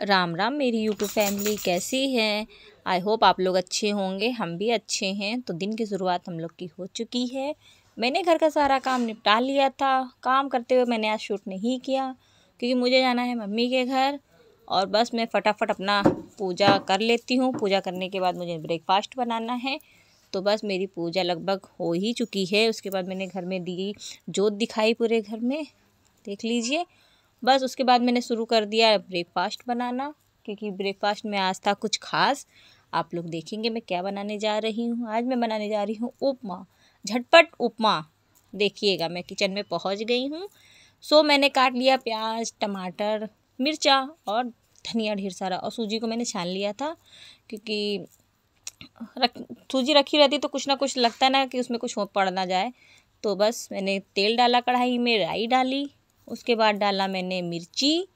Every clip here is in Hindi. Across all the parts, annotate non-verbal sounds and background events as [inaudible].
राम राम मेरी YouTube फैमिली कैसी है आई होप आप लोग अच्छे होंगे हम भी अच्छे हैं तो दिन की शुरुआत हम लोग की हो चुकी है मैंने घर का सारा काम निपटा लिया था काम करते हुए मैंने आज शूट नहीं किया क्योंकि मुझे जाना है मम्मी के घर और बस मैं फटाफट अपना पूजा कर लेती हूँ पूजा करने के बाद मुझे ब्रेकफास्ट बनाना है तो बस मेरी पूजा लगभग हो ही चुकी है उसके बाद मैंने घर में दी जोत दिखाई पूरे घर में देख लीजिए बस उसके बाद मैंने शुरू कर दिया ब्रेकफास्ट बनाना क्योंकि ब्रेकफास्ट में आज था कुछ खास आप लोग देखेंगे मैं क्या बनाने जा रही हूँ आज मैं बनाने जा रही हूँ उपमा झटपट उपमा देखिएगा मैं किचन में पहुँच गई हूँ सो मैंने काट लिया प्याज टमाटर मिर्चा और धनिया ढेर सारा और सूजी को मैंने छान लिया था क्योंकि रख सूजी रखी रहती तो कुछ ना कुछ लगता ना कि उसमें कुछ पड़ ना जाए तो बस मैंने तेल डाला कढ़ाई में राई डाली उसके बाद डाला मैंने मिर्ची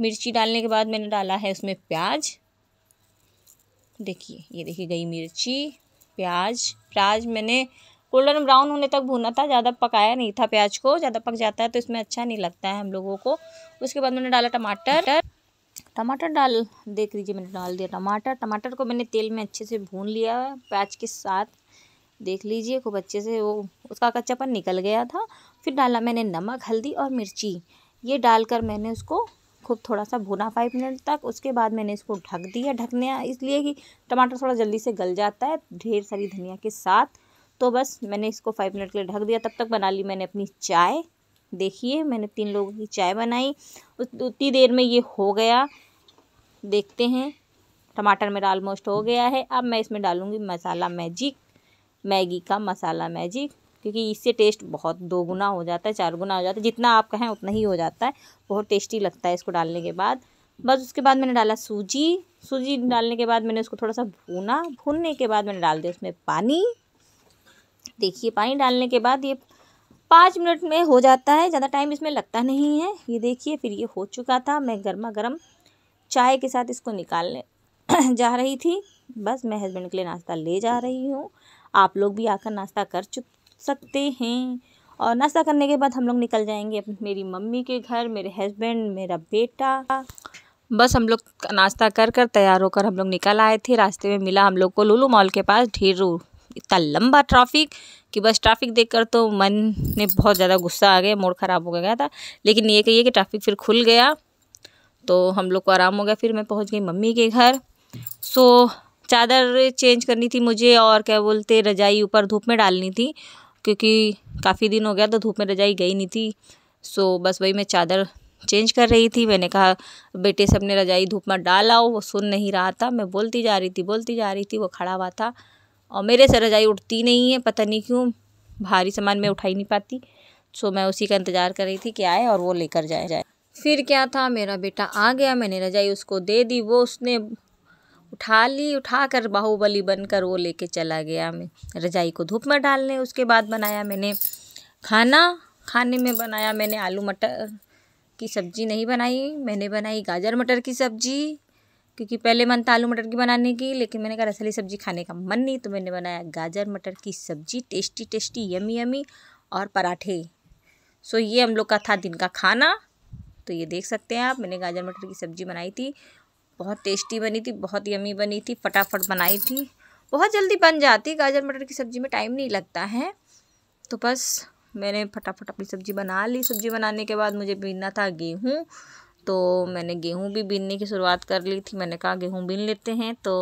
मिर्ची डालने के बाद मैंने डाला है उसमें प्याज देखिए ये देखिए गई मिर्ची प्याज प्याज मैंने गोल्डन ब्राउन होने तक भूना था ज़्यादा पकाया नहीं था प्याज को ज़्यादा पक जाता है तो इसमें अच्छा नहीं लगता है हम लोगों को उसके बाद मैंने डाला टमाटर टमाटर डाल देख लीजिए मैंने डाल दिया टमाटर टमाटर को मैंने तेल में अच्छे से भून लिया प्याज के साथ देख लीजिए खूब अच्छे से वो उसका कच्चापन निकल गया था फिर डाला मैंने नमक हल्दी और मिर्ची ये डालकर मैंने उसको खूब थोड़ा सा भुना फाइव मिनट तक उसके बाद मैंने इसको ढक दिया ढकने इसलिए कि टमाटर थोड़ा जल्दी से गल जाता है ढेर सारी धनिया के साथ तो बस मैंने इसको फाइव मिनट के लिए ढक दिया तब तक बना ली मैंने अपनी चाय देखिए मैंने तीन लोगों की चाय बनाई उतनी देर में ये हो गया देखते हैं टमाटर मेरा ऑलमोस्ट हो गया है अब मैं इसमें डालूँगी मसाला मैजिक मैगी का मसाला मैजिक क्योंकि इससे टेस्ट बहुत दोगुना हो जाता है चार गुना हो जाता है जितना आप कहें उतना ही हो जाता है बहुत टेस्टी लगता है इसको डालने के बाद बस उसके बाद मैंने डाला सूजी सूजी डालने के बाद मैंने उसको थोड़ा सा भूना भूनने के बाद मैंने डाल दिया उसमें पानी देखिए पानी डालने के बाद ये पाँच मिनट में हो जाता है ज़्यादा टाइम इसमें लगता नहीं है ये देखिए फिर ये हो चुका था मैं गर्मा गर्म चाय के साथ इसको निकालने [clears throat] जा रही थी बस मैं हस्बैंड के लिए नाश्ता ले जा रही हूँ आप लोग भी आकर नाश्ता कर चुक सकते हैं और नाश्ता करने के बाद हम लोग निकल जाएंगे मेरी मम्मी के घर मेरे हस्बैंड मेरा बेटा बस हम लोग नाश्ता कर कर तैयार होकर हम लोग निकल आए थे रास्ते में मिला हम लोग को लुलू मॉल के पास ढेरू इतना लंबा ट्रैफिक कि बस ट्रैफिक देखकर तो मन ने बहुत ज़्यादा गुस्सा आ गया मूड ख़राब हो गया था लेकिन ये कहिए कि ट्रैफिक फिर खुल गया तो हम लोग को आराम हो गया फिर मैं पहुँच गई मम्मी के घर सो चादर चेंज करनी थी मुझे और क्या बोलते रजाई ऊपर धूप में डालनी थी क्योंकि काफ़ी दिन हो गया तो धूप में रजाई गई नहीं थी सो बस वही मैं चादर चेंज कर रही थी मैंने कहा बेटे से अपने रजाई धूप में डाला वो सुन नहीं रहा था मैं बोलती जा रही थी बोलती जा रही थी वो खड़ा हुआ था और मेरे से रजाई उठती नहीं है पता नहीं क्यों भारी सामान मैं उठा ही नहीं पाती सो मैं उसी का इंतज़ार कर रही थी कि आए और वो लेकर जाए जाए फिर क्या था मेरा बेटा आ गया मैंने रजाई उसको दे दी वो उसने उठा ली उठा कर बाहुबली बनकर वो लेके चला गया मैं रजाई को धूप में डालने उसके बाद बनाया मैंने खाना खाने में बनाया मैंने आलू मटर की सब्ज़ी नहीं बनाई मैंने बनाई गाजर मटर की सब्ज़ी क्योंकि पहले मन था आलू मटर की बनाने की लेकिन मैंने कहा रसली सब्ज़ी खाने का मन नहीं तो मैंने बनाया गाजर मटर की सब्ज़ी टेस्टी टेस्टी यमी यमी और पराठे सो ये हम लोग का था दिन का खाना तो ये देख सकते हैं आप मैंने गाजर मटर की सब्ज़ी बनाई थी बहुत टेस्टी बनी थी बहुत यमी बनी थी फटाफट बनाई थी बहुत जल्दी बन जाती गाजर मटर की सब्ज़ी में टाइम नहीं लगता है तो बस मैंने फटाफट अपनी सब्ज़ी बना ली सब्ज़ी बनाने के बाद मुझे बीनना था गेहूँ तो मैंने गेहूँ भी बीनने की शुरुआत कर ली थी मैंने कहा गेहूँ बीन लेते हैं तो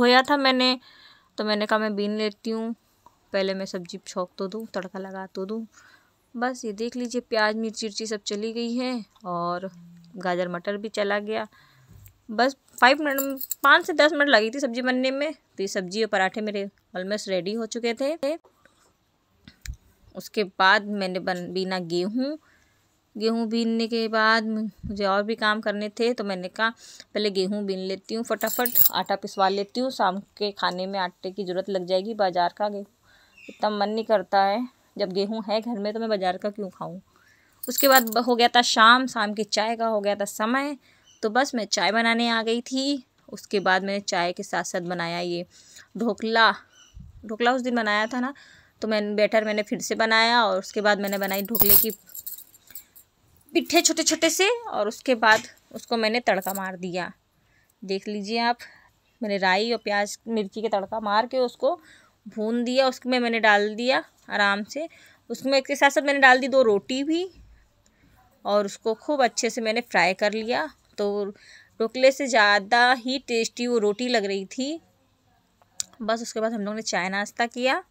धोया था मैंने तो मैंने कहा मैं बीन लेती हूँ पहले मैं सब्ज़ी छोंक तो दूँ तड़का लगा तो दूँ बस ये देख लीजिए प्याज मिर्ची सब चली गई है और गाजर मटर भी चला गया बस फाइव मिनट पाँच से दस मिनट लगी थी सब्जी बनने में तो ये सब्जी और पराठे मेरे ऑलमोस्ट रेडी हो चुके थे उसके बाद मैंने बन बीना गेहूँ गेहूँ बीनने के बाद मुझे और भी काम करने थे तो मैंने कहा पहले गेहूँ बीन लेती हूँ फटाफट आटा पिसवा लेती हूँ शाम के खाने में आटे की ज़रूरत लग जाएगी बाज़ार का गेहूँ इतना मन नहीं करता है जब गेहूँ है घर में तो मैं बाज़ार का क्यों खाऊँ उसके बाद हो गया था शाम शाम की चाय का हो गया था समय तो बस मैं चाय बनाने आ गई थी उसके बाद मैंने चाय के साथ साथ बनाया ये ढोकला ढोकला उस दिन बनाया था ना तो मैंने बैटर मैंने फिर से बनाया और उसके बाद मैंने बनाई ढोकले की पिट्ठे छोटे छोटे से और उसके बाद उसको मैंने तड़का मार दिया देख लीजिए आप मैंने राई और प्याज मिर्ची के तड़का मार के उसको भून दिया उसमें मैंने डाल दिया आराम से उसमें के साथ साथ मैंने डाल दी दो रोटी भी और उसको खूब अच्छे से मैंने फ्राई कर लिया तो रोकले से ज़्यादा ही टेस्टी वो रोटी लग रही थी बस उसके बाद हम लोग ने चाय नाश्ता किया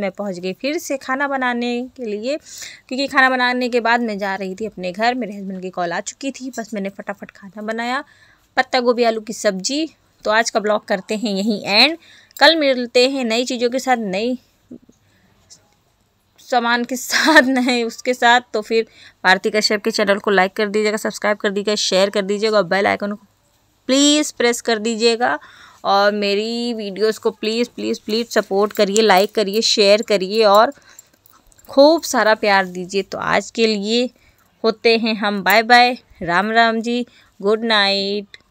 मैं पहुंच गई फिर से खाना बनाने के लिए क्योंकि खाना बनाने के बाद मैं जा रही थी अपने घर मेरे हस्बैंड की कॉल आ चुकी थी बस मैंने फटाफट खाना बनाया पत्ता गोभी आलू की सब्जी तो आज का ब्लॉग करते हैं यहीं एंड कल मिलते हैं नई चीज़ों के साथ नई सामान के साथ [laughs] नहीं उसके साथ तो फिर भारती कश्यप के चैनल को लाइक कर दीजिएगा सब्सक्राइब कर दीजिएगा शेयर कर दीजिएगा और बेल आइकन को प्लीज़ प्रेस कर दीजिएगा और मेरी वीडियोस को प्लीज़ प्लीज़ प्लीज़ सपोर्ट करिए लाइक करिए शेयर करिए और खूब सारा प्यार दीजिए तो आज के लिए होते हैं हम bye bye Ram Ram ji good night